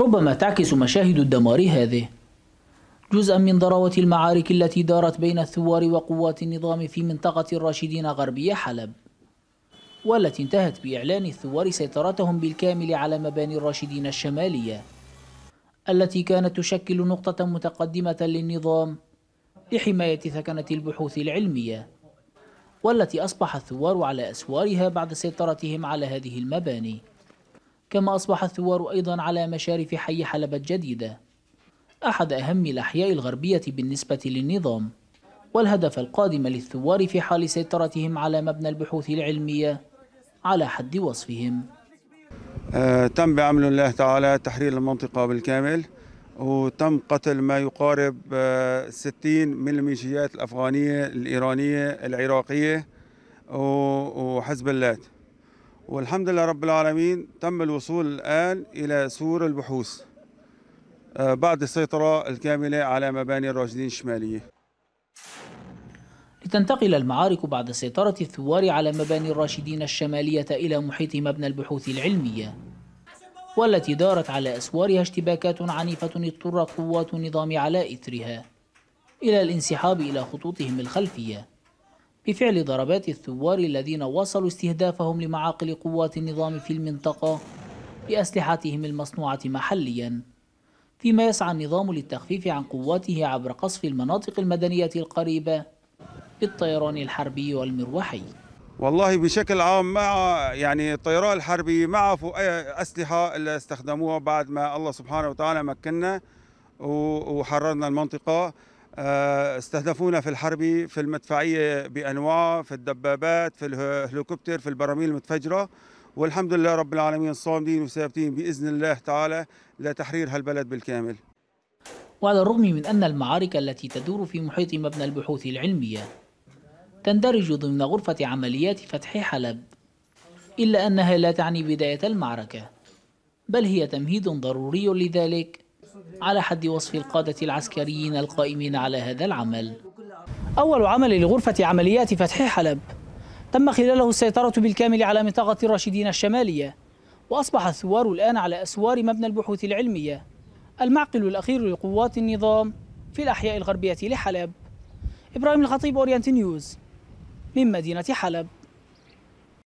ربما تعكس مشاهد الدمار هذه جزءا من ضراوة المعارك التي دارت بين الثوار وقوات النظام في منطقة الراشدين غربي حلب والتي انتهت بإعلان الثوار سيطرتهم بالكامل على مباني الراشدين الشمالية التي كانت تشكل نقطة متقدمة للنظام لحماية ثكنة البحوث العلمية والتي أصبح الثوار على أسوارها بعد سيطرتهم على هذه المباني كما أصبح الثوار أيضا على مشارف حي حلبة الجديدة أحد أهم الأحياء الغربية بالنسبة للنظام والهدف القادم للثوار في حال سيطرتهم على مبنى البحوث العلمية على حد وصفهم آه تم بعمل الله تعالى تحرير المنطقة بالكامل وتم قتل ما يقارب 60 أه، من الميليشيات الأفغانية الإيرانية العراقية وحزب الله والحمد لله رب العالمين تم الوصول الآن إلى سور البحوث آه، بعد السيطرة الكاملة على مباني الراشدين الشمالية لتنتقل المعارك بعد سيطرة الثوار على مباني الراشدين الشمالية إلى محيط مبنى البحوث العلمية والتي دارت على أسوارها اشتباكات عنيفة اضطر قوات النظام على إثرها إلى الانسحاب إلى خطوطهم الخلفية بفعل ضربات الثوار الذين واصلوا استهدافهم لمعاقل قوات النظام في المنطقة بأسلحتهم المصنوعة محليا فيما يسعى النظام للتخفيف عن قواته عبر قصف المناطق المدنية القريبة بالطيران الحربي والمروحي والله بشكل عام مع يعني الطيران الحربي مع أسلحة اللي استخدموها بعد ما الله سبحانه وتعالى مكننا وحررنا المنطقة آه، استهدفونا في الحرب في المدفعية بأنواع في الدبابات في الهليكوبتر في البراميل المتفجرة والحمد لله رب العالمين صامدين وثابتين بإذن الله تعالى لتحرير هالبلد بالكامل وعلى الرغم من أن المعارك التي تدور في محيط مبنى البحوث العلمية تندرج ضمن غرفة عمليات فتح حلب إلا أنها لا تعني بداية المعركة بل هي تمهيد ضروري لذلك على حد وصف القادة العسكريين القائمين على هذا العمل أول عمل لغرفة عمليات فتح حلب تم خلاله السيطرة بالكامل على منطقة الراشدين الشمالية وأصبح الثوار الآن على أسوار مبنى البحوث العلمية المعقل الأخير لقوات النظام في الأحياء الغربية لحلب إبراهيم الخطيب أورينت نيوز من مدينة حلب